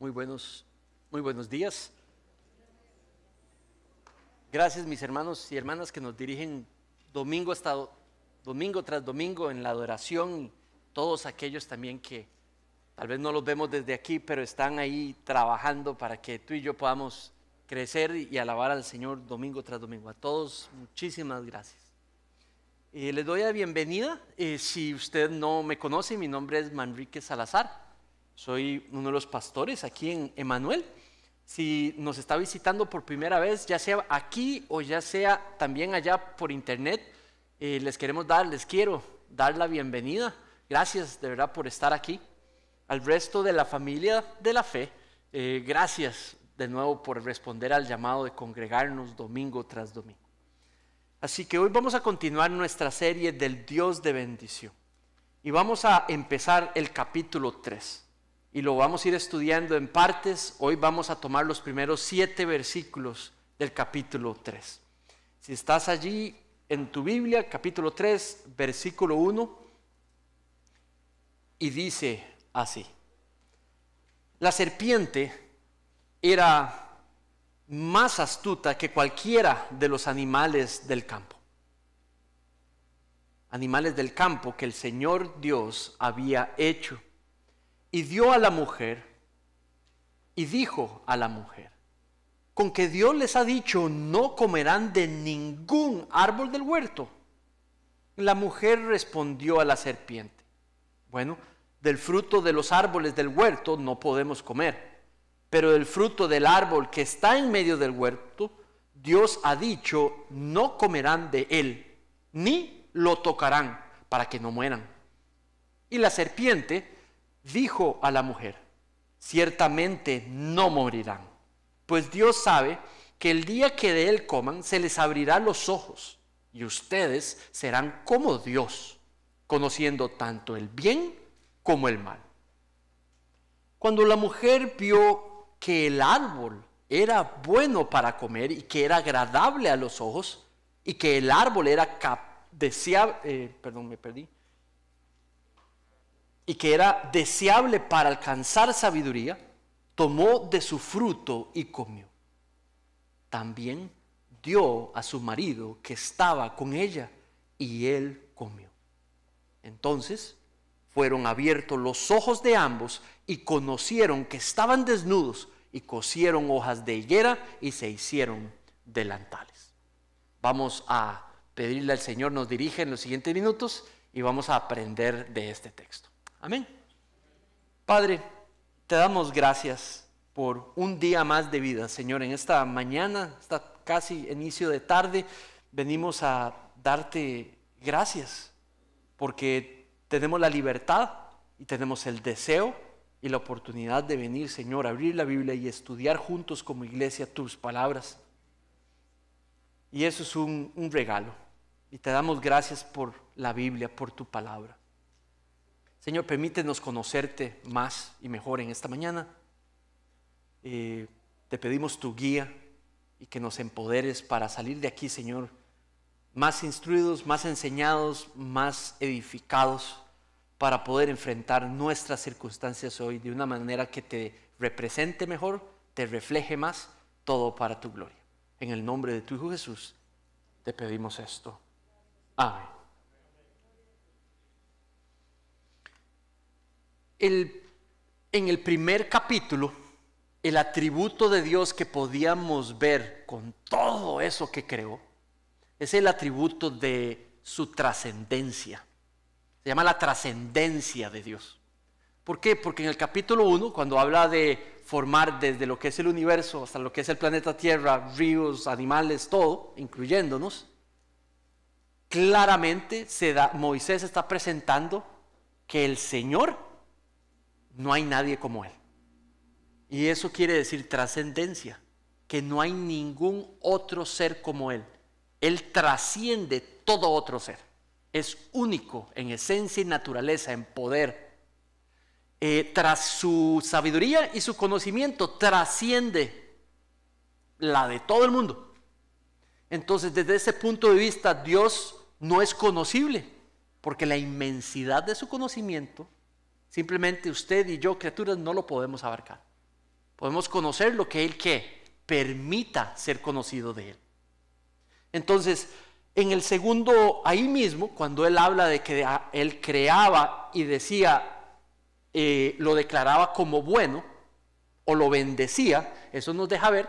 Muy buenos, muy buenos días. Gracias mis hermanos y hermanas que nos dirigen domingo hasta domingo tras domingo en la adoración, todos aquellos también que tal vez no los vemos desde aquí, pero están ahí trabajando para que tú y yo podamos crecer y alabar al Señor domingo tras domingo. A todos muchísimas gracias. y eh, les doy la bienvenida. Eh, si usted no me conoce, mi nombre es Manrique Salazar soy uno de los pastores aquí en Emanuel. Si nos está visitando por primera vez, ya sea aquí o ya sea también allá por internet, eh, les queremos dar, les quiero dar la bienvenida. Gracias de verdad por estar aquí. Al resto de la familia de la fe, eh, gracias de nuevo por responder al llamado de congregarnos domingo tras domingo. Así que hoy vamos a continuar nuestra serie del Dios de bendición y vamos a empezar el capítulo 3 y lo vamos a ir estudiando en partes. Hoy vamos a tomar los primeros siete versículos del capítulo 3. Si estás allí en tu Biblia, capítulo 3, versículo 1, y dice así, la serpiente era más astuta que cualquiera de los animales del campo, animales del campo que el Señor Dios había hecho y dio a la mujer y dijo a la mujer, con que Dios les ha dicho, no comerán de ningún árbol del huerto. La mujer respondió a la serpiente, bueno, del fruto de los árboles del huerto no podemos comer, pero del fruto del árbol que está en medio del huerto, Dios ha dicho, no comerán de él, ni lo tocarán para que no mueran. Y la serpiente dijo a la mujer, ciertamente no morirán, pues Dios sabe que el día que de él coman se les abrirá los ojos y ustedes serán como Dios, conociendo tanto el bien como el mal. Cuando la mujer vio que el árbol era bueno para comer y que era agradable a los ojos y que el árbol era deseable, eh, perdón, me perdí, y que era deseable para alcanzar sabiduría, tomó de su fruto y comió. También dio a su marido que estaba con ella y él comió. Entonces fueron abiertos los ojos de ambos y conocieron que estaban desnudos y cosieron hojas de higuera y se hicieron delantales. Vamos a pedirle al Señor nos dirige en los siguientes minutos y vamos a aprender de este texto. Amén. Padre, te damos gracias por un día más de vida, Señor. En esta mañana, está casi inicio de tarde, venimos a darte gracias porque tenemos la libertad y tenemos el deseo y la oportunidad de venir, Señor, a abrir la Biblia y estudiar juntos como iglesia tus palabras. Y eso es un regalo. Y te damos gracias por la Biblia, por tu palabra. Señor, permítenos conocerte más y mejor en esta mañana. Eh, te pedimos tu guía y que nos empoderes para salir de aquí, Señor, más instruidos, más enseñados, más edificados, para poder enfrentar nuestras circunstancias hoy de una manera que te represente mejor, te refleje más, todo para tu gloria. En el nombre de tu Hijo Jesús, te pedimos esto. Amén. en el primer capítulo, el atributo de Dios que podíamos ver con todo eso que creó es el atributo de su trascendencia. Se llama la trascendencia de Dios. ¿Por qué? Porque en el capítulo 1, cuando habla de formar desde lo que es el universo hasta lo que es el planeta Tierra, ríos, animales, todo, incluyéndonos, claramente se da, Moisés está presentando que el Señor no hay nadie como Él. Y eso quiere decir trascendencia, que no hay ningún otro ser como Él. Él trasciende todo otro ser. Es único en esencia y naturaleza, en poder. Eh, tras su sabiduría y su conocimiento, trasciende la de todo el mundo. Entonces, desde ese punto de vista, Dios no es conocible, porque la inmensidad de su conocimiento Simplemente usted y yo, criaturas, no lo podemos abarcar. Podemos conocer lo que Él que permita ser conocido de Él. Entonces, en el segundo, ahí mismo, cuando Él habla de que Él creaba y decía, eh, lo declaraba como bueno o lo bendecía, eso nos deja ver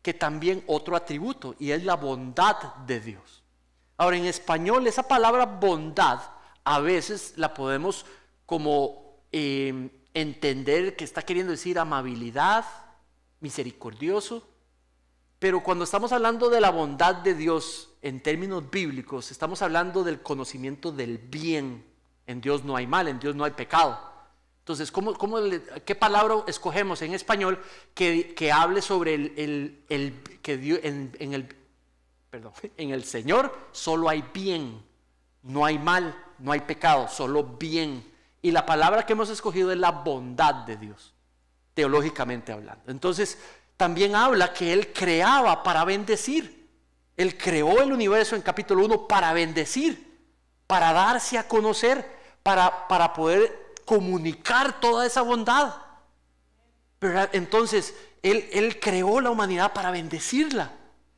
que también otro atributo y es la bondad de Dios. Ahora, en español esa palabra bondad a veces la podemos como Em, entender que está queriendo decir amabilidad, misericordioso. Pero cuando estamos hablando de la bondad de Dios en términos bíblicos, estamos hablando del conocimiento del bien. En Dios no hay mal, en Dios no hay pecado. Entonces, ¿cómo, ¿qué palabra escogemos en español que, hable sobre el, que en, el, en el Señor solo hay bien, no hay mal, no hay pecado, solo bien. Y la palabra que hemos escogido es la bondad de Dios, teológicamente hablando. Entonces, también habla que Él creaba para bendecir. Él creó el universo en capítulo 1 para bendecir, para darse a conocer, para, para poder comunicar toda esa bondad. Pero entonces, él, él creó la humanidad para bendecirla.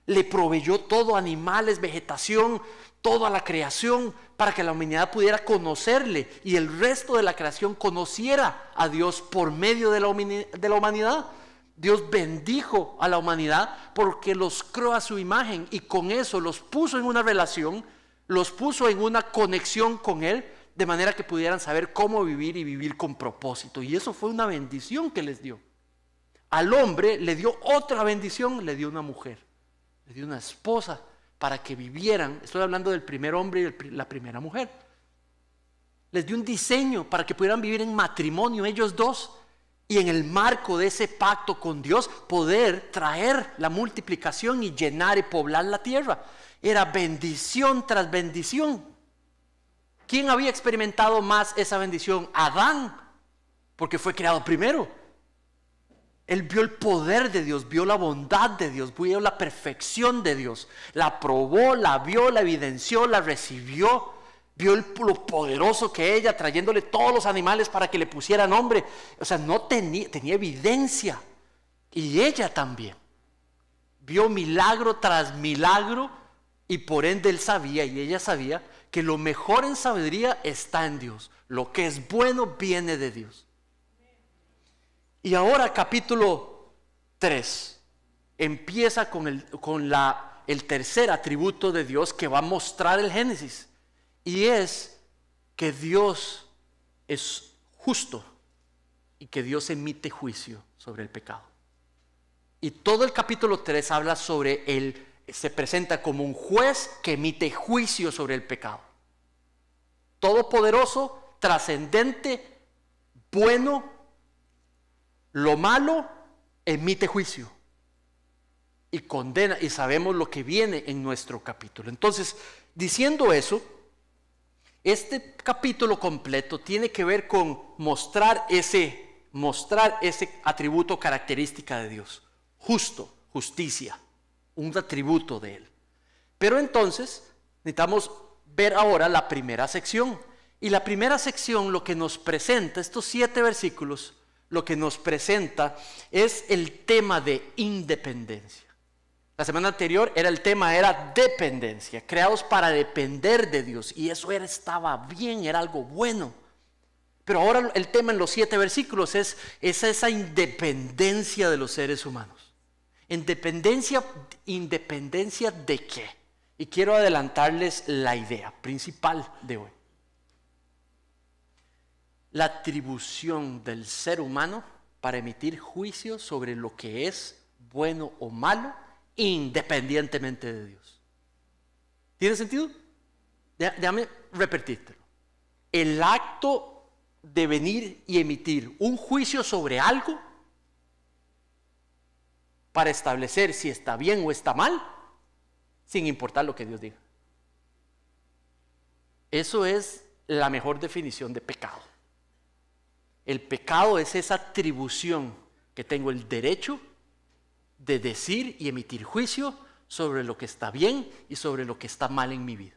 Le proveyó todo, animales, vegetación, toda la creación para que la humanidad pudiera conocerle y el resto de la creación conociera a Dios por medio de la, humanidad. Dios bendijo a la humanidad porque los creó a su imagen y con eso los puso en una relación, los puso en una conexión con Él, de manera que pudieran saber cómo vivir y vivir con propósito. Y eso fue una bendición que les dio. Al hombre le dio otra bendición, le dio una mujer, le dio una esposa para que vivieran, estoy hablando del primer hombre y la primera mujer, les dio un diseño para que pudieran vivir en matrimonio ellos dos y en el marco de ese pacto con Dios poder traer la multiplicación y llenar y poblar la tierra. Era bendición tras bendición. ¿Quién había experimentado más esa bendición? Adán, porque fue creado primero. Él vio el poder de Dios, vio la bondad de Dios, vio la perfección de Dios. La probó, la vio, la evidenció, la recibió. Vio el, lo poderoso que ella, trayéndole todos los animales para que le pusiera nombre. O sea, no tenía evidencia. Y ella también. Vio milagro tras milagro y por ende él sabía y ella sabía que lo mejor en sabiduría está en Dios. Lo que es bueno viene de Dios. Y ahora capítulo 3 empieza con, el, con la, el tercer atributo de Dios que va a mostrar el Génesis. Y es que Dios es justo y que Dios emite juicio sobre el pecado. Y todo el capítulo 3 habla sobre él, se presenta como un juez que emite juicio sobre el pecado. Todopoderoso, trascendente, bueno, lo malo emite juicio y condena, y sabemos lo que viene en nuestro capítulo. Entonces, diciendo eso, este capítulo completo tiene que ver con mostrar ese, mostrar ese atributo característica de Dios, justo, justicia, un atributo de Él. Pero entonces necesitamos ver ahora la primera sección. Y la primera sección lo que nos presenta, estos siete versículos, lo que nos presenta es el tema de independencia. La semana anterior era el tema, era dependencia, creados para depender de Dios. Y eso era, estaba bien, era algo bueno. Pero ahora el tema en los siete versículos es, es esa independencia de los seres humanos. Independencia, independencia de qué? Y quiero adelantarles la idea principal de hoy la atribución del ser humano para emitir juicio sobre lo que es bueno o malo independientemente de Dios. ¿Tiene sentido? Déjame repetírtelo. El acto de venir y emitir un juicio sobre algo para establecer si está bien o está mal, sin importar lo que Dios diga. Eso es la mejor definición de pecado. El pecado es esa atribución que tengo el derecho de decir y emitir juicio sobre lo que está bien y sobre lo que está mal en mi vida.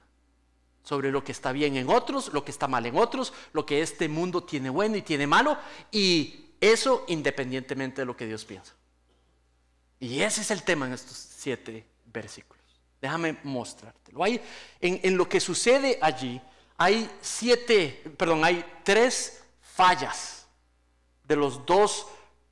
Sobre lo que está bien en otros, lo que está mal en otros, lo que este mundo tiene bueno y tiene malo, y eso independientemente de lo que Dios piensa. Y ese es el tema en estos siete versículos. Déjame mostrártelo. Hay, en, en lo que sucede allí, hay siete, perdón, hay tres fallas de los dos,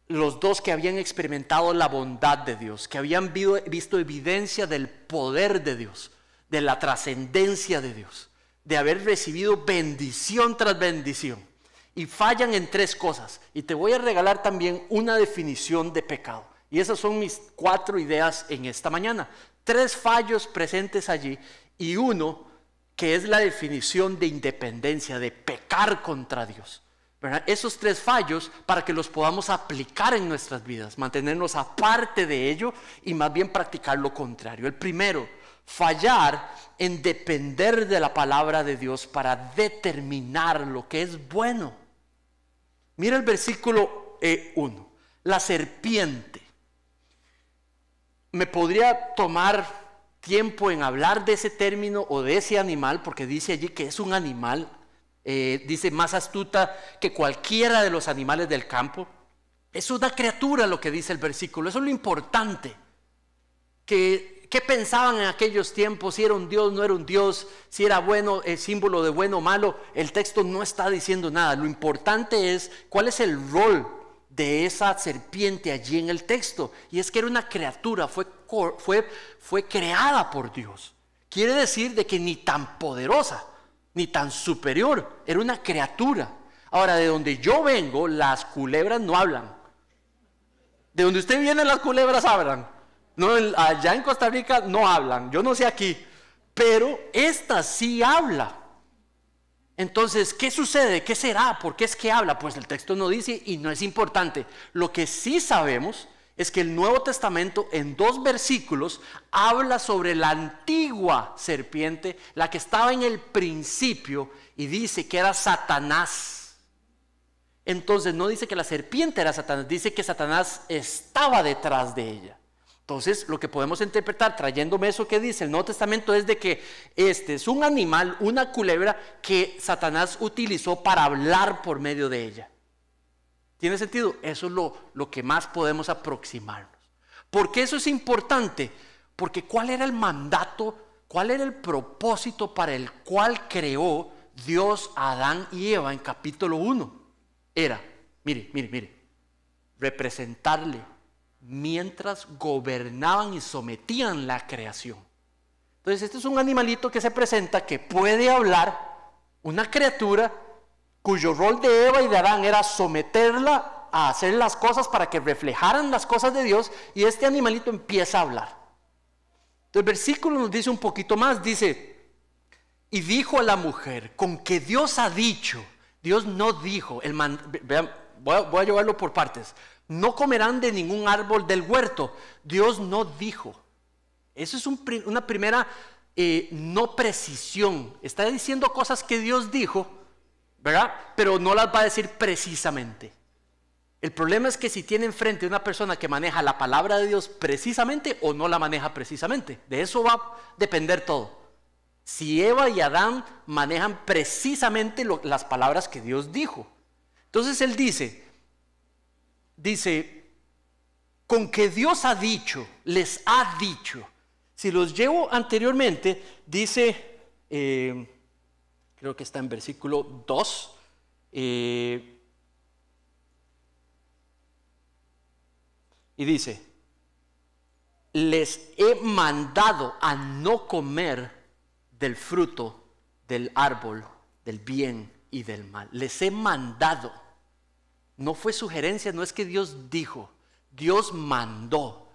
los dos que habían experimentado la bondad de Dios, que habían visto evidencia del poder de Dios, de la trascendencia de Dios, de haber recibido bendición tras bendición. Y fallan en tres cosas. Y te voy a regalar también una definición de pecado. Y esas son mis cuatro ideas en esta mañana. Tres fallos presentes allí y uno que es la definición de independencia, de pecar contra Dios esos tres fallos para que los podamos aplicar en nuestras vidas, mantenernos aparte de ello y más bien practicar lo contrario. El primero, fallar en depender de la palabra de Dios para determinar lo que es bueno. Mira el versículo 1, eh, la serpiente. Me podría tomar tiempo en hablar de ese término o de ese animal, porque dice allí que es un animal, eh, dice, más astuta que cualquiera de los animales del campo. Es una criatura lo que dice el versículo, eso es lo importante. Que, ¿Qué pensaban en aquellos tiempos? Si era un Dios, no era un Dios, si era bueno, símbolo de bueno o malo. El texto no está diciendo nada. Lo importante es cuál es el rol de esa serpiente allí en el texto. Y es que era una criatura, fue, fue, fue creada por Dios. Quiere decir de que ni tan poderosa ni tan superior, era una criatura. Ahora, de donde yo vengo, las culebras no hablan. De donde usted viene, las culebras hablan. No, allá en Costa Rica no hablan, yo no sé aquí, pero esta sí habla. Entonces, ¿qué sucede? ¿Qué será? ¿Por qué es que habla? Pues el texto no dice y no es importante. Lo que sí sabemos es que el Nuevo Testamento en dos versículos habla sobre la antigua serpiente, la que estaba en el principio, y dice que era Satanás. Entonces no dice que la serpiente era Satanás, dice que Satanás estaba detrás de ella. Entonces lo que podemos interpretar trayéndome eso que dice el Nuevo Testamento es de que este es un animal, una culebra que Satanás utilizó para hablar por medio de ella. ¿Tiene sentido? Eso es lo, lo que más podemos aproximarnos. ¿Por qué eso es importante? Porque cuál era el mandato, cuál era el propósito para el cual creó Dios a Adán y Eva en capítulo 1. Era, mire, mire, mire, representarle mientras gobernaban y sometían la creación. Entonces, este es un animalito que se presenta, que puede hablar, una criatura cuyo rol de Eva y de Adán era someterla a hacer las cosas para que reflejaran las cosas de Dios, y este animalito empieza a hablar. El versículo nos dice un poquito más, dice, y dijo a la mujer, con que Dios ha dicho, Dios no dijo, el voy, a, llevarlo por partes, no comerán de ningún árbol del huerto, Dios no dijo. Eso es una primera eh, no precisión, está diciendo cosas que Dios dijo, ¿verdad? Pero no las va a decir precisamente. El problema es que si tiene enfrente una persona que maneja la palabra de Dios precisamente o no la maneja precisamente, de eso va a depender todo. Si Eva y Adán manejan precisamente las palabras que Dios dijo. Entonces él dice, dice, con que Dios ha dicho, les ha dicho. Si los llevo anteriormente, dice... Eh, creo que está en versículo 2. Eh, y dice, les he mandado a no comer del fruto del árbol, del bien y del mal. Les he mandado. No fue sugerencia, no es que Dios dijo, Dios mandó.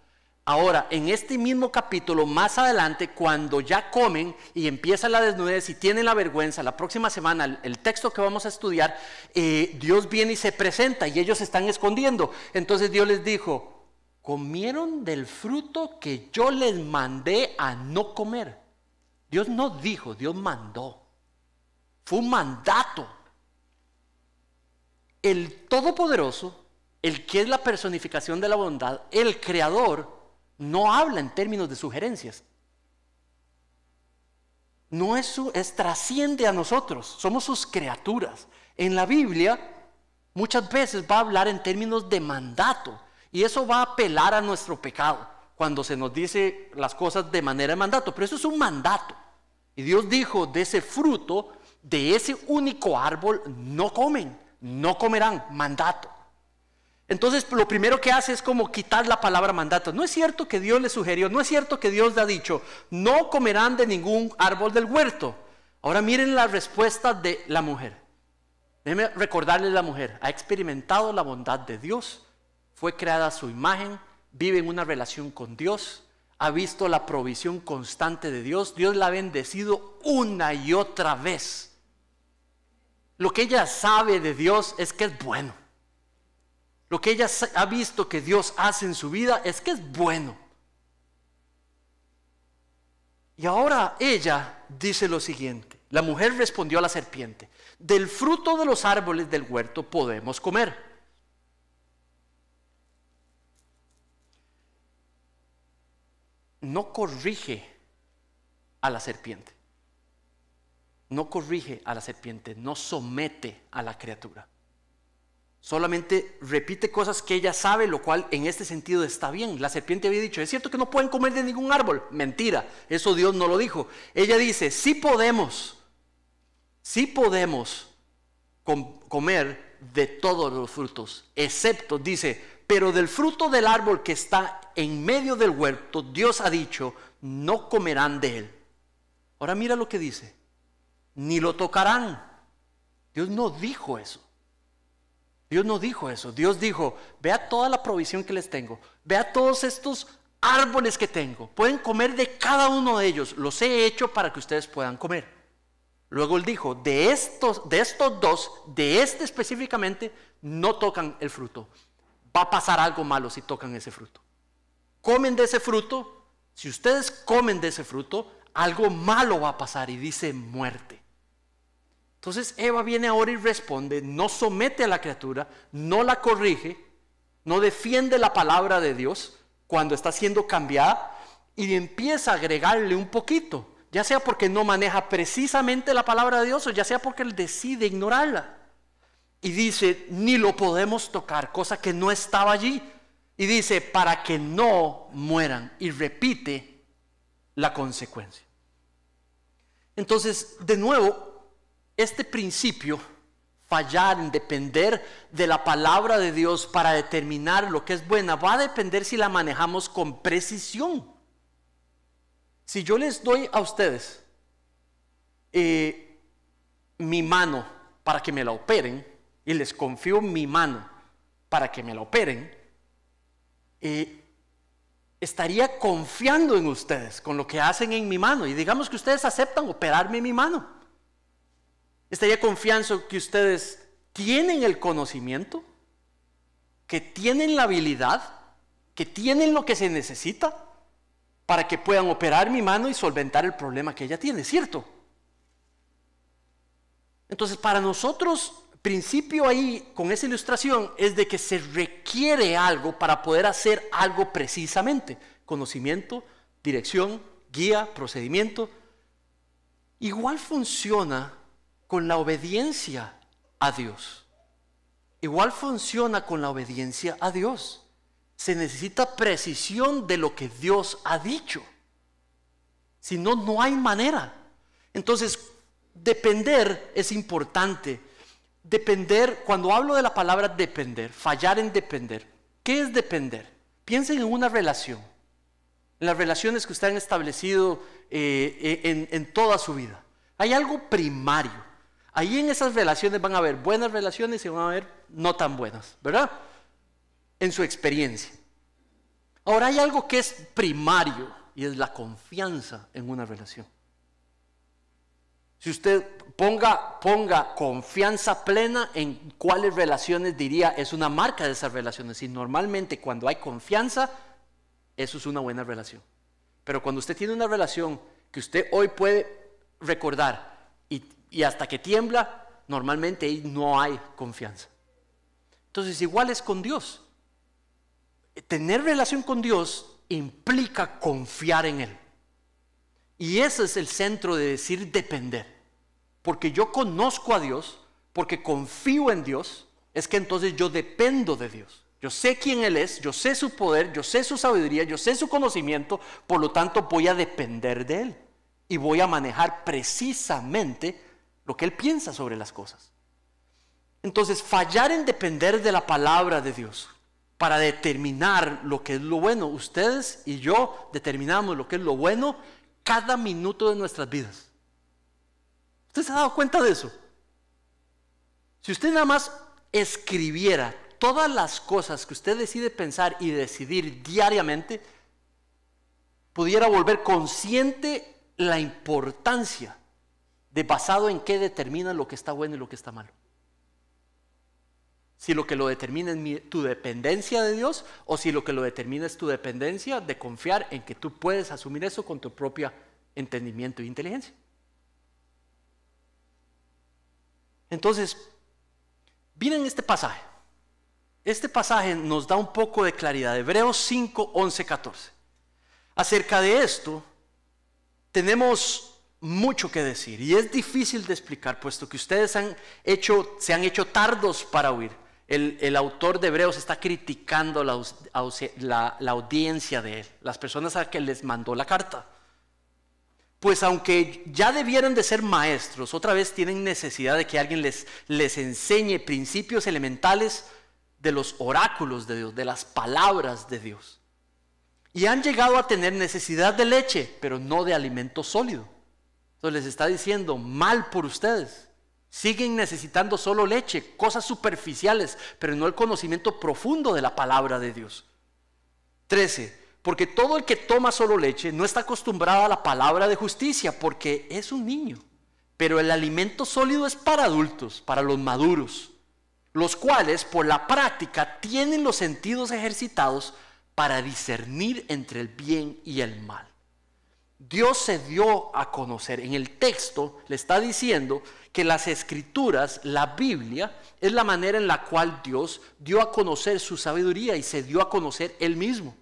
Ahora, en este mismo capítulo, más adelante, cuando ya comen y empieza la desnudez y tienen la vergüenza, la próxima semana, el, texto que vamos a estudiar, eh, Dios viene y se presenta y ellos están escondiendo. Entonces Dios les dijo, comieron del fruto que yo les mandé a no comer. Dios no dijo, Dios mandó. Fue un mandato. El Todopoderoso, el que es la personificación de la bondad, el Creador, no habla en términos de sugerencias. No es, su, es trasciende a nosotros, somos sus criaturas. En la Biblia muchas veces va a hablar en términos de mandato y eso va a apelar a nuestro pecado cuando se nos dice las cosas de manera de mandato, pero eso es un mandato. Y Dios dijo, de ese fruto, de ese único árbol, no comen, no comerán, mandato. Entonces lo primero que hace es como quitar la palabra mandato. No es cierto que Dios le sugirió, no es cierto que Dios le ha dicho, no comerán de ningún árbol del huerto. Ahora miren la respuesta de la mujer. Déjenme recordarles la mujer, ha experimentado la bondad de Dios, fue creada a su imagen, vive en una relación con Dios, ha visto la provisión constante de Dios, Dios la ha bendecido una y otra vez. Lo que ella sabe de Dios es que es bueno. Lo que ella ha visto que Dios hace en su vida es que es bueno. Y ahora ella dice lo siguiente. La mujer respondió a la serpiente, del fruto de los árboles del huerto podemos comer. No corrige a la serpiente. No corrige a la serpiente, no somete a la criatura. Solamente repite cosas que ella sabe, lo cual en este sentido está bien. La serpiente había dicho, es cierto que no pueden comer de ningún árbol. Mentira, eso Dios no lo dijo. Ella dice, sí podemos, sí podemos comer de todos los frutos, excepto, dice, pero del fruto del árbol que está en medio del huerto, Dios ha dicho, no comerán de él. Ahora mira lo que dice, ni lo tocarán. Dios no dijo eso. Dios no dijo eso. Dios dijo, vea toda la provisión que les tengo. Vea todos estos árboles que tengo. Pueden comer de cada uno de ellos. Los he hecho para que ustedes puedan comer. Luego él dijo, de estos, de estos dos, de este específicamente, no tocan el fruto. Va a pasar algo malo si tocan ese fruto. Comen de ese fruto. Si ustedes comen de ese fruto, algo malo va a pasar y dice muerte. Entonces Eva viene ahora y responde, no somete a la criatura, no la corrige, no defiende la palabra de Dios cuando está siendo cambiada y empieza a agregarle un poquito, ya sea porque no maneja precisamente la palabra de Dios o ya sea porque él decide ignorarla. Y dice, ni lo podemos tocar, cosa que no estaba allí. Y dice, para que no mueran. Y repite la consecuencia. Entonces, de nuevo, este principio, fallar en depender de la palabra de Dios para determinar lo que es buena, va a depender si la manejamos con precisión. Si yo les doy a ustedes eh, mi mano para que me la operen, y les confío mi mano para que me la operen, eh, estaría confiando en ustedes con lo que hacen en mi mano. Y digamos que ustedes aceptan operarme mi mano. Estaría confianza que ustedes tienen el conocimiento, que tienen la habilidad, que tienen lo que se necesita para que puedan operar mi mano y solventar el problema que ella tiene, ¿cierto? Entonces, para nosotros, principio ahí con esa ilustración es de que se requiere algo para poder hacer algo precisamente. Conocimiento, dirección, guía, procedimiento. Igual funciona con la obediencia a Dios. Igual funciona con la obediencia a Dios. Se necesita precisión de lo que Dios ha dicho. Si no, no hay manera. Entonces, depender es importante. Depender, cuando hablo de la palabra depender, fallar en depender, ¿qué es depender? Piensen en una relación, en las relaciones que usted han establecido eh, eh, en toda su vida. Hay algo primario Ahí en esas relaciones van a haber buenas relaciones y van a haber no tan buenas, ¿verdad? En su experiencia. Ahora hay algo que es primario y es la confianza en una relación. Si usted ponga, ponga confianza plena en cuáles relaciones diría es una marca de esas relaciones. Y normalmente cuando hay confianza, eso es una buena relación. Pero cuando usted tiene una relación que usted hoy puede recordar, y hasta que tiembla, normalmente ahí no hay confianza. Entonces, igual es con Dios. Tener relación con Dios implica confiar en Él. Y ese es el centro de decir depender. Porque yo conozco a Dios, porque confío en Dios, es que entonces yo dependo de Dios. Yo sé quién Él es, yo sé su poder, yo sé su sabiduría, yo sé su conocimiento, por lo tanto voy a depender de Él. Y voy a manejar precisamente lo que Él piensa sobre las cosas. Entonces, fallar en depender de la palabra de Dios para determinar lo que es lo bueno. Ustedes y yo determinamos lo que es lo bueno cada minuto de nuestras vidas. ¿Usted se ha dado cuenta de eso? Si usted nada más escribiera todas las cosas que usted decide pensar y decidir diariamente, pudiera volver consciente la importancia de basado en qué determina lo que está bueno y lo que está malo. Si lo que lo determina es tu dependencia de Dios o si lo que lo determina es tu dependencia de confiar en que tú puedes asumir eso con tu propio entendimiento e inteligencia. Entonces, miren este pasaje. Este pasaje nos da un poco de claridad. Hebreos 5, 11, 14. Acerca de esto, tenemos mucho que decir y es difícil de explicar, puesto que ustedes han hecho, se han hecho tardos para oír El, autor de Hebreos está criticando la, audiencia de él, las personas a las que les mandó la carta. Pues aunque ya debieron de ser maestros, otra vez tienen necesidad de que alguien les, les enseñe principios elementales de los oráculos de Dios, de las palabras de Dios. Y han llegado a tener necesidad de leche, pero no de alimento sólido les está diciendo, mal por ustedes. Siguen necesitando solo leche, cosas superficiales, pero no el conocimiento profundo de la palabra de Dios. 13. Porque todo el que toma solo leche no está acostumbrado a la palabra de justicia, porque es un niño. Pero el alimento sólido es para adultos, para los maduros, los cuales por la práctica tienen los sentidos ejercitados para discernir entre el bien y el mal. Dios se dio a conocer. En el texto le está diciendo que las escrituras, la Biblia, es la manera en la cual Dios dio a conocer su sabiduría y se dio a conocer él mismo.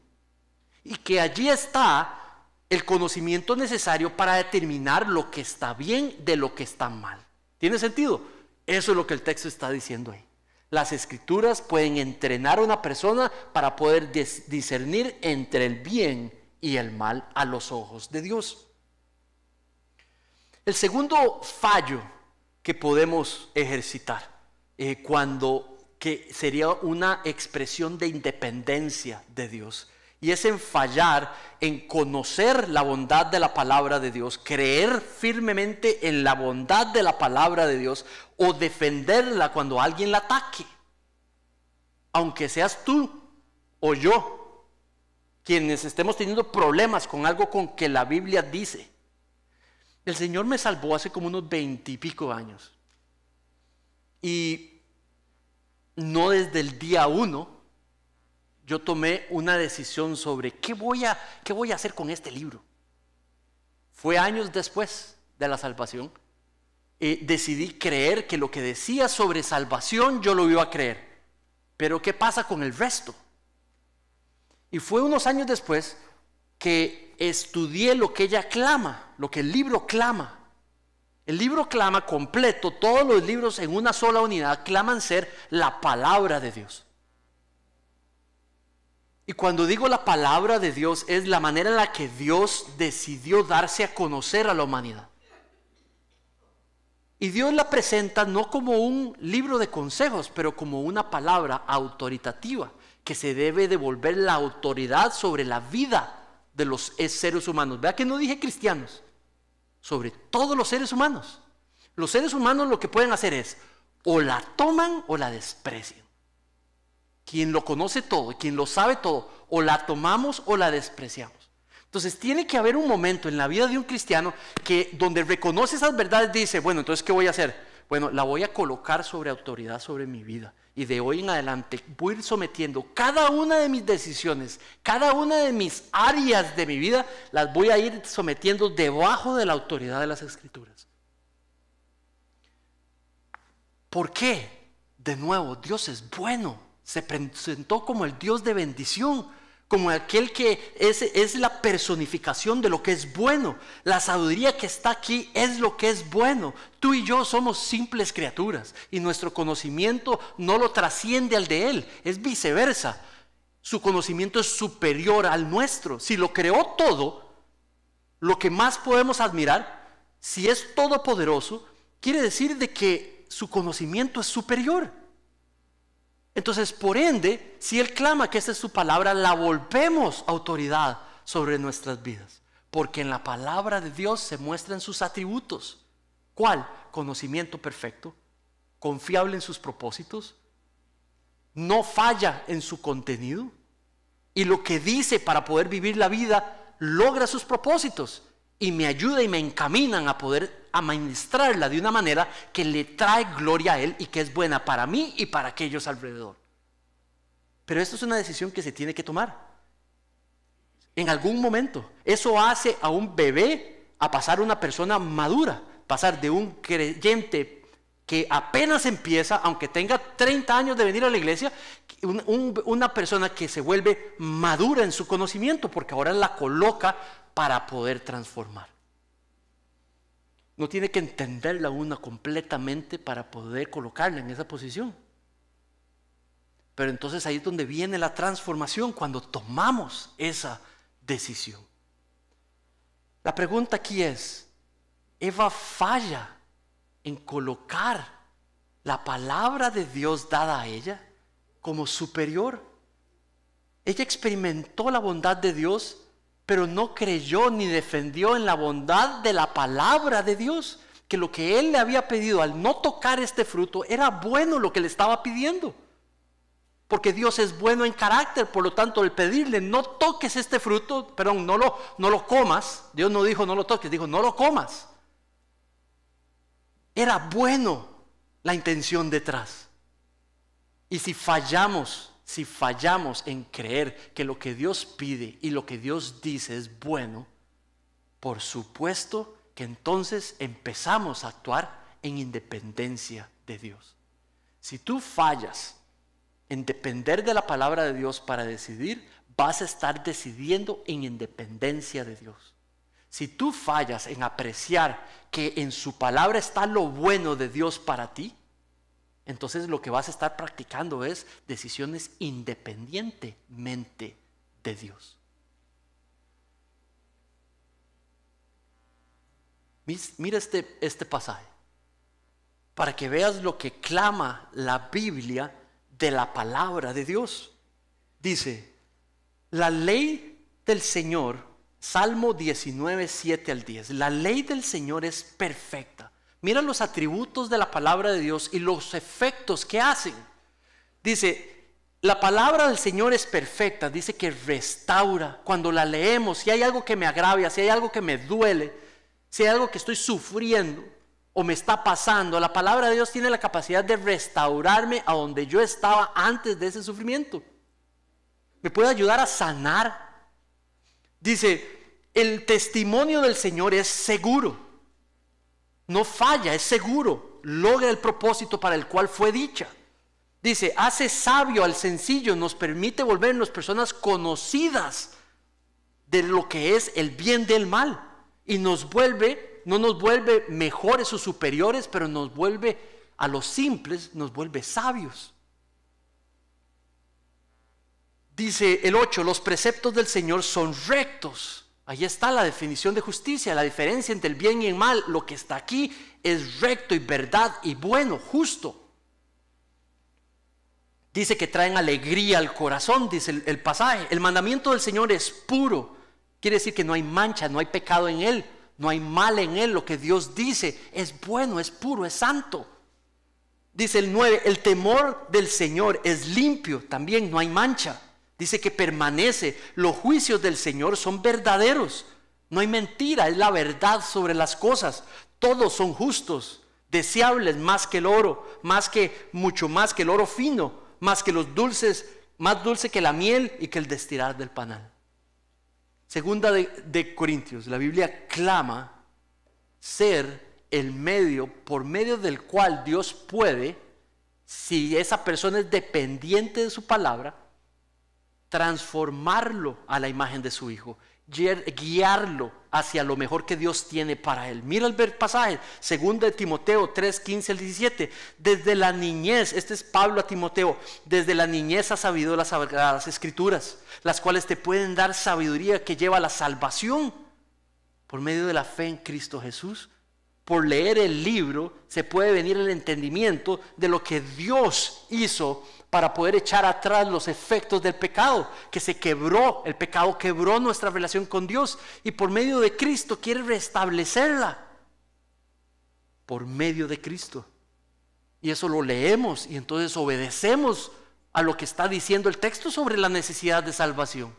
Y que allí está el conocimiento necesario para determinar lo que está bien de lo que está mal. ¿Tiene sentido? Eso es lo que el texto está diciendo ahí. Las escrituras pueden entrenar a una persona para poder discernir entre el bien y el mal a los ojos de Dios. El segundo fallo que podemos ejercitar eh, cuando que sería una expresión de independencia de Dios y es en fallar en conocer la bondad de la palabra de Dios, creer firmemente en la bondad de la palabra de Dios o defenderla cuando alguien la ataque, aunque seas tú o yo quienes estemos teniendo problemas con algo con que la Biblia dice. El Señor me salvó hace como unos veintipico años. Y no desde el día uno yo tomé una decisión sobre qué voy a, qué voy a hacer con este libro. Fue años después de la salvación. Eh, decidí creer que lo que decía sobre salvación yo lo iba a creer. Pero ¿qué pasa con el resto? Y fue unos años después que estudié lo que ella clama, lo que el libro clama. El libro clama completo, todos los libros en una sola unidad claman ser la palabra de Dios. Y cuando digo la palabra de Dios es la manera en la que Dios decidió darse a conocer a la humanidad. Y Dios la presenta no como un libro de consejos, pero como una palabra autoritativa, que se debe devolver la autoridad sobre la vida de los seres humanos. Vea que no dije cristianos, sobre todos los seres humanos. Los seres humanos lo que pueden hacer es o la toman o la desprecian. Quien lo conoce todo, quien lo sabe todo, o la tomamos o la despreciamos. Entonces tiene que haber un momento en la vida de un cristiano que donde reconoce esas verdades dice, bueno, entonces ¿qué voy a hacer? Bueno, la voy a colocar sobre autoridad sobre mi vida. Y de hoy en adelante voy a ir sometiendo cada una de mis decisiones, cada una de mis áreas de mi vida, las voy a ir sometiendo debajo de la autoridad de las escrituras. ¿Por qué? De nuevo, Dios es bueno. Se presentó como el Dios de bendición como aquel que es, la personificación de lo que es bueno. La sabiduría que está aquí es lo que es bueno. Tú y yo somos simples criaturas y nuestro conocimiento no lo trasciende al de Él, es viceversa. Su conocimiento es superior al nuestro. Si lo creó todo, lo que más podemos admirar, si es todopoderoso, quiere decir de que su conocimiento es superior. Entonces, por ende, si Él clama que esta es su palabra, la volvemos autoridad sobre nuestras vidas. Porque en la palabra de Dios se muestran sus atributos. ¿Cuál? Conocimiento perfecto, confiable en sus propósitos, no falla en su contenido y lo que dice para poder vivir la vida logra sus propósitos y me ayuda y me encaminan a poder administrarla de una manera que le trae gloria a Él y que es buena para mí y para aquellos alrededor. Pero esto es una decisión que se tiene que tomar. En algún momento. Eso hace a un bebé a pasar una persona madura, pasar de un creyente que apenas empieza, aunque tenga 30 años de venir a la iglesia, una persona que se vuelve madura en su conocimiento, porque ahora la coloca para poder transformar. No tiene que entenderla una completamente para poder colocarla en esa posición. Pero entonces ahí es donde viene la transformación, cuando tomamos esa decisión. La pregunta aquí es, Eva falla en colocar la palabra de Dios dada a ella como superior. Ella experimentó la bondad de Dios pero no creyó ni defendió en la bondad de la palabra de Dios, que lo que él le había pedido al no tocar este fruto era bueno lo que le estaba pidiendo. Porque Dios es bueno en carácter, por lo tanto el pedirle no toques este fruto, perdón, no lo, no lo comas, Dios no dijo no lo toques, dijo no lo comas. Era bueno la intención detrás. Y si fallamos si fallamos en creer que lo que Dios pide y lo que Dios dice es bueno, por supuesto que entonces empezamos a actuar en independencia de Dios. Si tú fallas en depender de la palabra de Dios para decidir, vas a estar decidiendo en independencia de Dios. Si tú fallas en apreciar que en su palabra está lo bueno de Dios para ti, entonces lo que vas a estar practicando es decisiones independientemente de Dios. Mira este, este, pasaje, para que veas lo que clama la Biblia de la palabra de Dios. Dice, la ley del Señor, Salmo 19, 7 al 10, la ley del Señor es perfecta Mira los atributos de la palabra de Dios y los efectos que hacen. Dice, la palabra del Señor es perfecta, dice que restaura. Cuando la leemos, si hay algo que me agravia, si hay algo que me duele, si hay algo que estoy sufriendo o me está pasando, la palabra de Dios tiene la capacidad de restaurarme a donde yo estaba antes de ese sufrimiento. Me puede ayudar a sanar. Dice, el testimonio del Señor es seguro. No falla, es seguro, logra el propósito para el cual fue dicha. Dice, hace sabio al sencillo, nos permite volvernos personas conocidas de lo que es el bien del mal. Y nos vuelve, no nos vuelve mejores o superiores, pero nos vuelve a los simples, nos vuelve sabios. Dice el 8, los preceptos del Señor son rectos Ahí está la definición de justicia, la diferencia entre el bien y el mal. Lo que está aquí es recto y verdad y bueno, justo. Dice que traen alegría al corazón, dice el, pasaje. El mandamiento del Señor es puro. Quiere decir que no hay mancha, no hay pecado en Él, no hay mal en Él. Lo que Dios dice es bueno, es puro, es santo. Dice el 9, el temor del Señor es limpio, también no hay mancha. Dice que permanece. Los juicios del Señor son verdaderos. No hay mentira, es la verdad sobre las cosas. Todos son justos, deseables más que el oro, más que mucho más que el oro fino, más que los dulces, más dulce que la miel y que el destirar del panal. Segunda de Corintios, la Biblia clama ser el medio por medio del cual Dios puede, si esa persona es dependiente de su palabra, transformarlo a la imagen de su Hijo, guiarlo hacia lo mejor que Dios tiene para él. Mira el pasaje, segundo de Timoteo 3, 15 al 17. Desde la niñez, este es Pablo a Timoteo, desde la niñez ha sabido las sagradas escrituras, las cuales te pueden dar sabiduría que lleva a la salvación por medio de la fe en Cristo Jesús por leer el libro se puede venir el entendimiento de lo que Dios hizo para poder echar atrás los efectos del pecado, que se quebró, el pecado quebró nuestra relación con Dios y por medio de Cristo quiere restablecerla, por medio de Cristo. Y eso lo leemos y entonces obedecemos a lo que está diciendo el texto sobre la necesidad de salvación.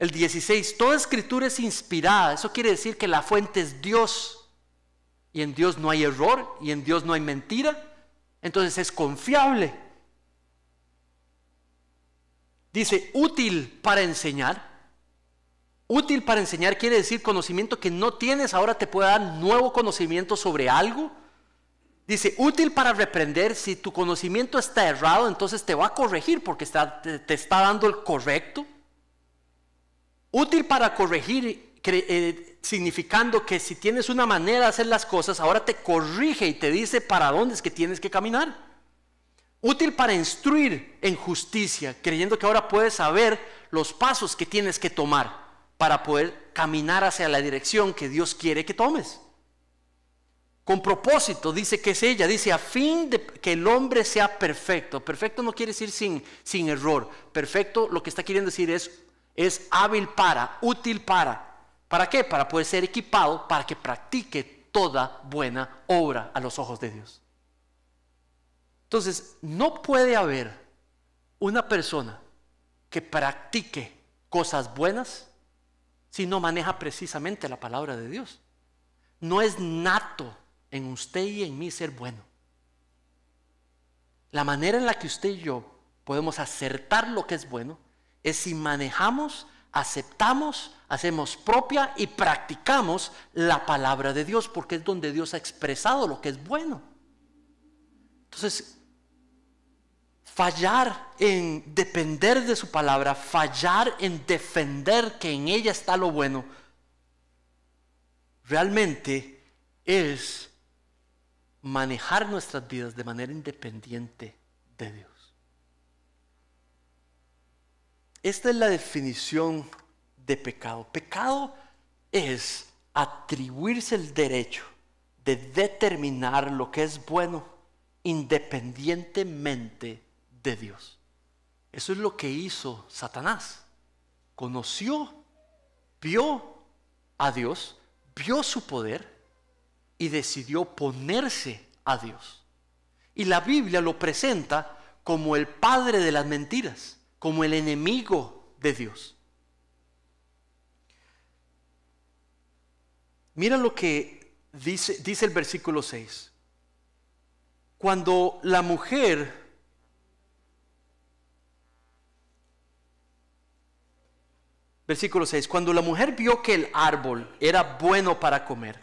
El 16, toda escritura es inspirada, eso quiere decir que la fuente es Dios y en Dios no hay error y en Dios no hay mentira, entonces es confiable. Dice, útil para enseñar. Útil para enseñar quiere decir conocimiento que no tienes, ahora te puede dar nuevo conocimiento sobre algo. Dice, útil para reprender, si tu conocimiento está errado, entonces te va a corregir porque te está dando el correcto. Útil para corregir eh, significando que si tienes una manera de hacer las cosas, ahora te corrige y te dice para dónde es que tienes que caminar. Útil para instruir en justicia, creyendo que ahora puedes saber los pasos que tienes que tomar para poder caminar hacia la dirección que Dios quiere que tomes. Con propósito, dice que es ella, dice a fin de que el hombre sea perfecto. Perfecto no quiere decir sin, sin error. Perfecto lo que está queriendo decir es, es hábil para, útil para. ¿Para qué? Para poder ser equipado para que practique toda buena obra a los ojos de Dios. Entonces, no puede haber una persona que practique cosas buenas si no maneja precisamente la palabra de Dios. No es nato en usted y en mí ser bueno. La manera en la que usted y yo podemos acertar lo que es bueno es si manejamos aceptamos, hacemos propia y practicamos la palabra de Dios, porque es donde Dios ha expresado lo que es bueno. Entonces, fallar en depender de su palabra, fallar en defender que en ella está lo bueno, realmente es manejar nuestras vidas de manera independiente de Dios. Esta es la definición de pecado. Pecado es atribuirse el derecho de determinar lo que es bueno independientemente de Dios. Eso es lo que hizo Satanás. Conoció, vio a Dios, vio su poder y decidió ponerse a Dios. Y la Biblia lo presenta como el padre de las mentiras como el enemigo de Dios. Mira lo que dice, dice el versículo 6. Cuando la mujer Versículo 6. Cuando la mujer vio que el árbol era bueno para comer,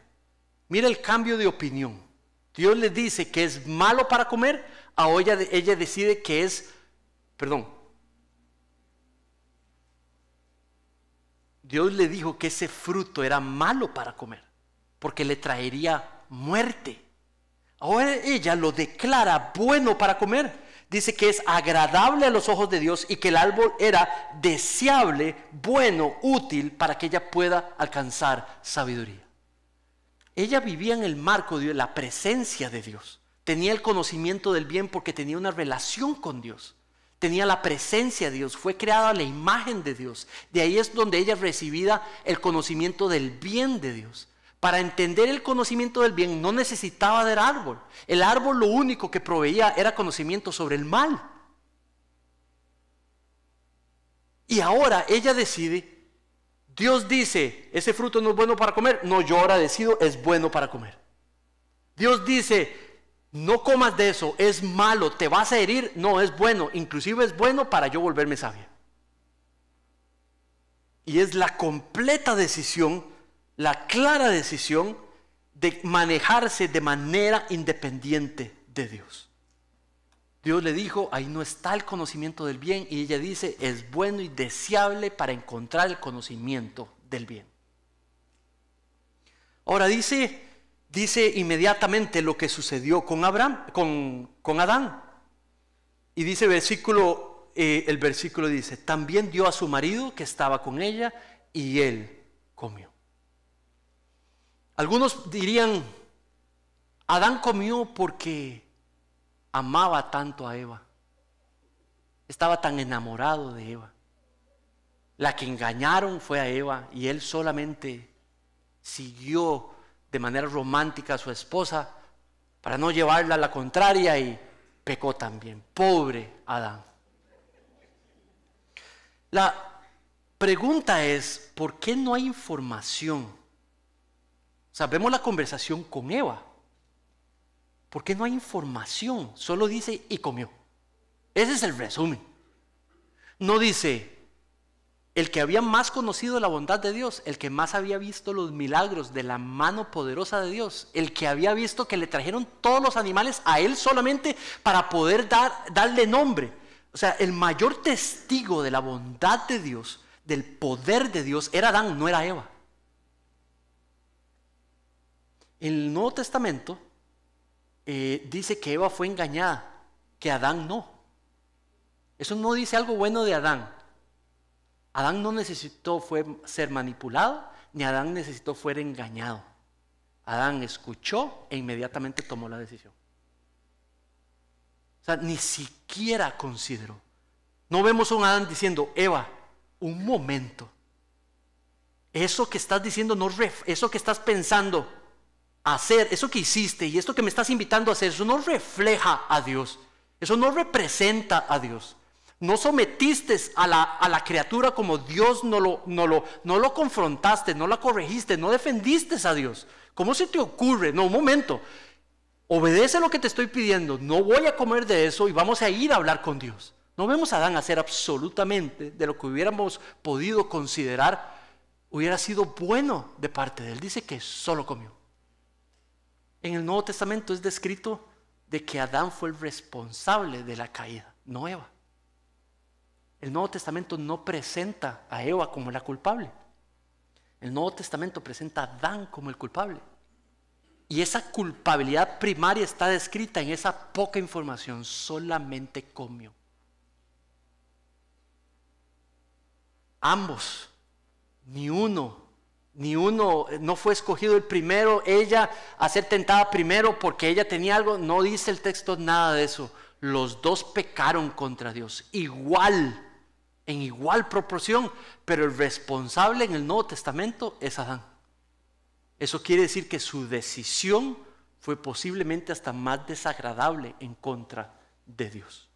mira el cambio de opinión. Dios le dice que es malo para comer, ahora ella, ella decide que es, perdón, Dios le dijo que ese fruto era malo para comer, porque le traería muerte. Ahora ella lo declara bueno para comer. Dice que es agradable a los ojos de Dios y que el árbol era deseable, bueno, útil para que ella pueda alcanzar sabiduría. Ella vivía en el marco de la presencia de Dios. Tenía el conocimiento del bien porque tenía una relación con Dios tenía la presencia de Dios, fue creada la imagen de Dios. De ahí es donde ella recibía el conocimiento del bien de Dios. Para entender el conocimiento del bien no necesitaba del árbol. El árbol lo único que proveía era conocimiento sobre el mal. Y ahora ella decide, Dios dice, ese fruto no es bueno para comer. No, yo ahora decido, es bueno para comer. Dios dice, no comas de eso, es malo, te vas a herir, no, es bueno, inclusive es bueno para yo volverme sabia. Y es la completa decisión, la clara decisión de manejarse de manera independiente de Dios. Dios le dijo, ahí no está el conocimiento del bien, y ella dice, es bueno y deseable para encontrar el conocimiento del bien. Ahora dice, dice inmediatamente lo que sucedió con Abraham, con, Adán. Y dice versículo, eh, el versículo dice, también dio a su marido que estaba con ella y él comió. Algunos dirían, Adán comió porque amaba tanto a Eva, estaba tan enamorado de Eva. La que engañaron fue a Eva y él solamente siguió de manera romántica a su esposa para no llevarla a la contraria y pecó también. Pobre Adán. La pregunta es, ¿por qué no hay información? Sabemos la conversación con Eva. ¿Por qué no hay información? Solo dice y comió. Ese es el resumen. No dice, el que había más conocido la bondad de Dios, el que más había visto los milagros de la mano poderosa de Dios, el que había visto que le trajeron todos los animales a él solamente para poder dar, darle nombre. O sea, el mayor testigo de la bondad de Dios, del poder de Dios, era Adán, no era Eva. el Nuevo Testamento eh, dice que Eva fue engañada, que Adán no. Eso no dice algo bueno de Adán Adán no necesitó fue ser manipulado, ni Adán necesitó ser engañado. Adán escuchó e inmediatamente tomó la decisión. O sea, ni siquiera consideró. No vemos a un Adán diciendo, Eva, un momento. Eso que estás diciendo, no eso que estás pensando hacer, eso que hiciste y esto que me estás invitando a hacer, eso no refleja a Dios. Eso no representa a Dios. No sometiste a la, criatura como Dios no lo, no, lo, no lo confrontaste, no la corregiste, no defendiste a Dios. ¿Cómo se te ocurre? No, un momento. Obedece lo que te estoy pidiendo. No voy a comer de eso y vamos a ir a hablar con Dios. No vemos a Adán hacer absolutamente de lo que hubiéramos podido considerar hubiera sido bueno de parte de él. Dice que solo comió. En el Nuevo Testamento es descrito de que Adán fue el responsable de la caída, no Eva. El Nuevo Testamento no presenta a Eva como la culpable. El Nuevo Testamento presenta a Adán como el culpable. Y esa culpabilidad primaria está descrita en esa poca información. Solamente comió. Ambos, ni uno, ni uno, no fue escogido el primero, ella a ser tentada primero porque ella tenía algo. No dice el texto nada de eso. Los dos pecaron contra Dios. Igual en igual proporción, pero el responsable en el Nuevo Testamento es Adán. Eso quiere decir que su decisión fue posiblemente hasta más desagradable en contra de Dios.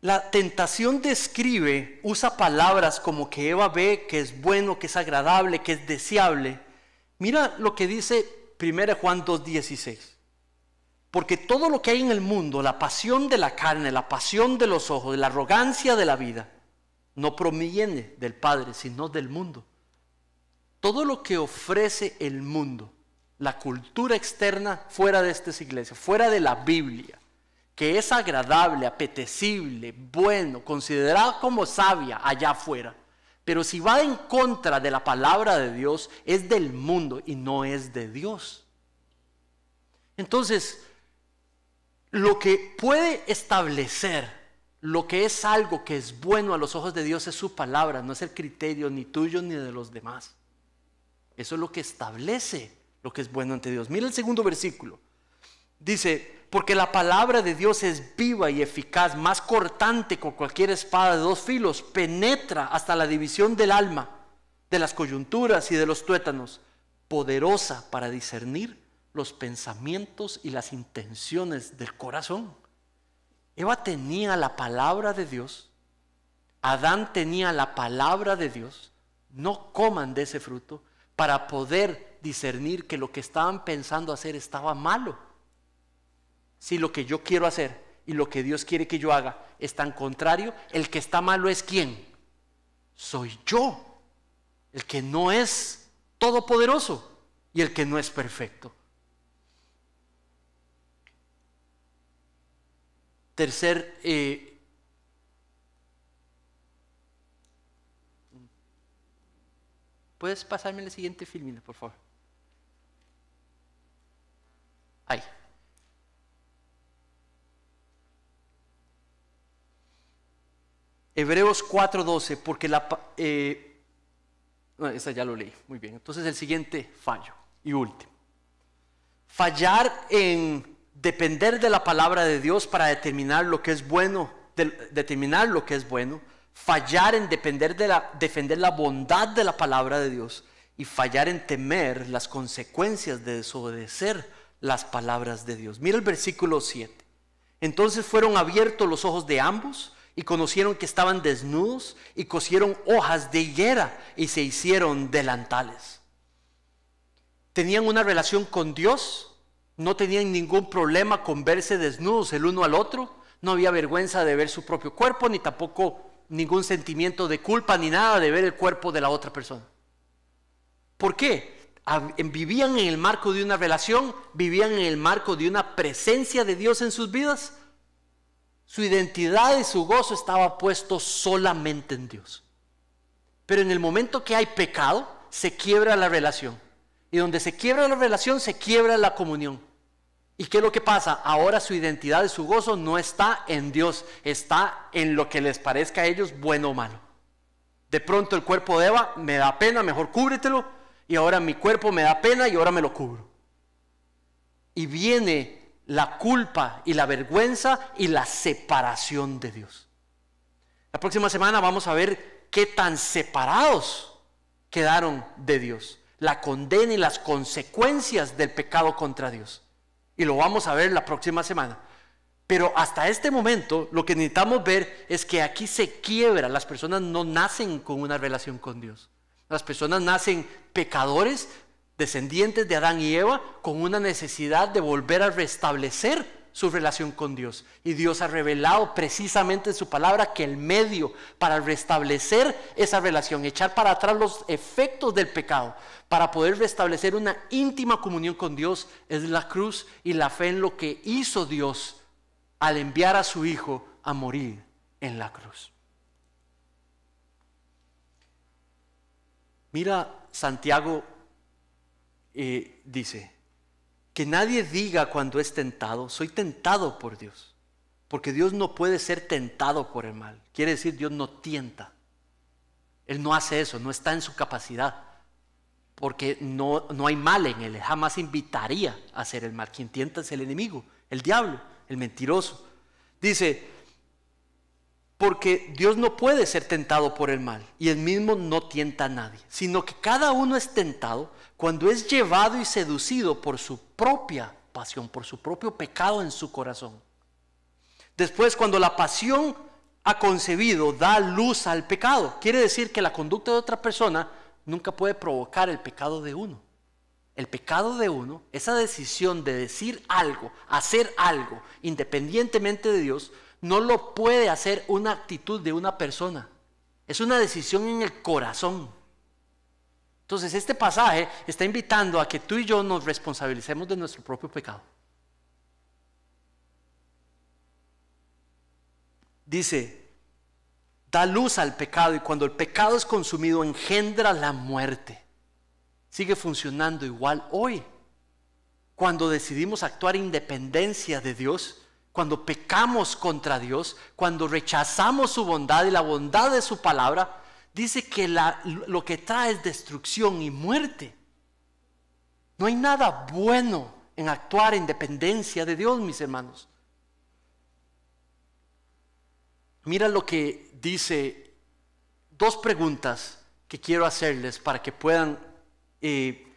La tentación describe, usa palabras como que Eva ve que es bueno, que es agradable, que es deseable. Mira lo que dice 1 Juan 2.16. Porque todo lo que hay en el mundo, la pasión de la carne, la pasión de los ojos, la arrogancia de la vida, no proviene del Padre, sino del mundo. Todo lo que ofrece el mundo, la cultura externa fuera de estas iglesias, fuera de la Biblia, que es agradable, apetecible, bueno, considerada como sabia allá afuera, pero si va en contra de la palabra de Dios, es del mundo y no es de Dios. Entonces, lo que puede establecer lo que es algo que es bueno a los ojos de Dios es su palabra, no es el criterio ni tuyo ni de los demás. Eso es lo que establece lo que es bueno ante Dios. Mira el segundo versículo. Dice, porque la palabra de Dios es viva y eficaz, más cortante con cualquier espada de dos filos, penetra hasta la división del alma, de las coyunturas y de los tuétanos, poderosa para discernir los pensamientos y las intenciones del corazón. Eva tenía la palabra de Dios, Adán tenía la palabra de Dios, no coman de ese fruto para poder discernir que lo que estaban pensando hacer estaba malo. Si lo que yo quiero hacer y lo que Dios quiere que yo haga es tan contrario, el que está malo es quién? Soy yo, el que no es todopoderoso y el que no es perfecto. Tercer, eh, ¿puedes pasarme el siguiente film, por favor? Ahí. Hebreos 4:12, porque la... Eh, no, esa ya lo leí, muy bien. Entonces el siguiente fallo y último. Fallar en depender de la palabra de Dios para determinar lo que es bueno, determinar lo que es bueno, fallar en depender de la, defender la bondad de la palabra de Dios y fallar en temer las consecuencias de desobedecer las palabras de Dios. Mira el versículo 7. Entonces fueron abiertos los ojos de ambos y conocieron que estaban desnudos y cosieron hojas de higuera y se hicieron delantales. Tenían una relación con Dios, no tenían ningún problema con verse desnudos el uno al otro, no había vergüenza de ver su propio cuerpo, ni tampoco ningún sentimiento de culpa, ni nada de ver el cuerpo de la otra persona. ¿Por qué? Vivían en el marco de una relación, vivían en el marco de una presencia de Dios en sus vidas. Su identidad y su gozo estaba puesto solamente en Dios. Pero en el momento que hay pecado, se quiebra la relación. Y donde se quiebra la relación, se quiebra la comunión. ¿Y qué es lo que pasa? Ahora su identidad y su gozo no está en Dios, está en lo que les parezca a ellos bueno o malo. De pronto el cuerpo de Eva me da pena, mejor cúbretelo, y ahora mi cuerpo me da pena y ahora me lo cubro. Y viene la culpa y la vergüenza y la separación de Dios. La próxima semana vamos a ver qué tan separados quedaron de Dios, la condena y las consecuencias del pecado contra Dios y lo vamos a ver la próxima semana. Pero hasta este momento lo que necesitamos ver es que aquí se quiebra, las personas no nacen con una relación con Dios. Las personas nacen pecadores, descendientes de Adán y Eva, con una necesidad de volver a restablecer su relación con Dios. Y Dios ha revelado precisamente en su palabra que el medio para restablecer esa relación, echar para atrás los efectos del pecado, para poder restablecer una íntima comunión con Dios, es la cruz y la fe en lo que hizo Dios al enviar a su Hijo a morir en la cruz. Mira, Santiago y eh, dice, que nadie diga cuando es tentado, soy tentado por Dios. Porque Dios no puede ser tentado por el mal. Quiere decir, Dios no tienta. Él no hace eso, no está en su capacidad. Porque no, no hay mal en él. jamás invitaría a hacer el mal. Quien tienta es el enemigo, el diablo, el mentiroso. Dice, porque Dios no puede ser tentado por el mal y el mismo no tienta a nadie, sino que cada uno es tentado cuando es llevado y seducido por su propia pasión, por su propio pecado en su corazón. Después, cuando la pasión ha concebido, da luz al pecado. Quiere decir que la conducta de otra persona nunca puede provocar el pecado de uno. El pecado de uno, esa decisión de decir algo, hacer algo, independientemente de Dios, no lo puede hacer una actitud de una persona. Es una decisión en el corazón. Entonces este pasaje está invitando a que tú y yo nos responsabilicemos de nuestro propio pecado. Dice, da luz al pecado y cuando el pecado es consumido engendra la muerte. Sigue funcionando igual hoy. Cuando decidimos actuar independencia de Dios, cuando pecamos contra Dios, cuando rechazamos su bondad y la bondad de su palabra, dice que lo que trae es destrucción y muerte. No hay nada bueno en actuar en dependencia de Dios, mis hermanos. Mira lo que dice, dos preguntas que quiero hacerles para que puedan eh,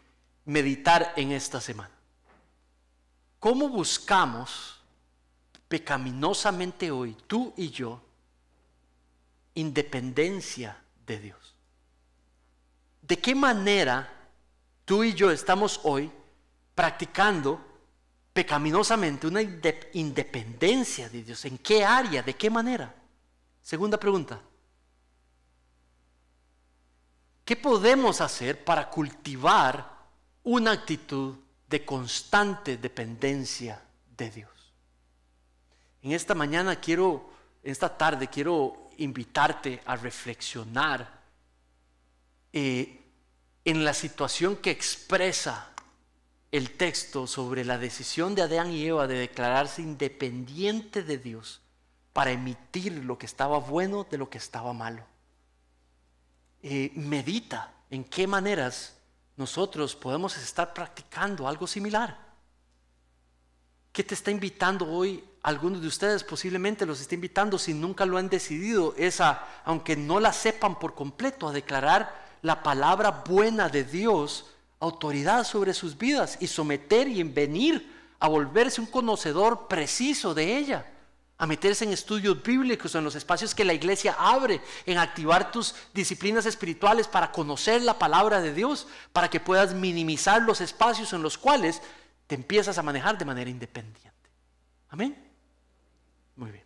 meditar en esta semana. ¿Cómo buscamos pecaminosamente hoy, tú y yo, independencia de Dios. ¿De qué manera tú y yo estamos hoy practicando pecaminosamente una independencia de Dios? ¿En qué área? ¿De qué manera? Segunda pregunta. ¿Qué podemos hacer para cultivar una actitud de constante dependencia de Dios? En esta mañana quiero, en esta tarde quiero invitarte a reflexionar eh, en la situación que expresa el texto sobre la decisión de Adán y Eva de declararse independiente de Dios para emitir lo que estaba bueno de lo que estaba malo. Eh, medita en qué maneras nosotros podemos estar practicando algo similar. ¿Qué te está invitando hoy algunos de ustedes posiblemente los esté invitando, si nunca lo han decidido, esa, aunque no la sepan por completo, a declarar la palabra buena de Dios, autoridad sobre sus vidas y someter y venir a volverse un conocedor preciso de ella, a meterse en estudios bíblicos, en los espacios que la iglesia abre, en activar tus disciplinas espirituales para conocer la palabra de Dios, para que puedas minimizar los espacios en los cuales te empiezas a manejar de manera independiente. Amén. Muy bien.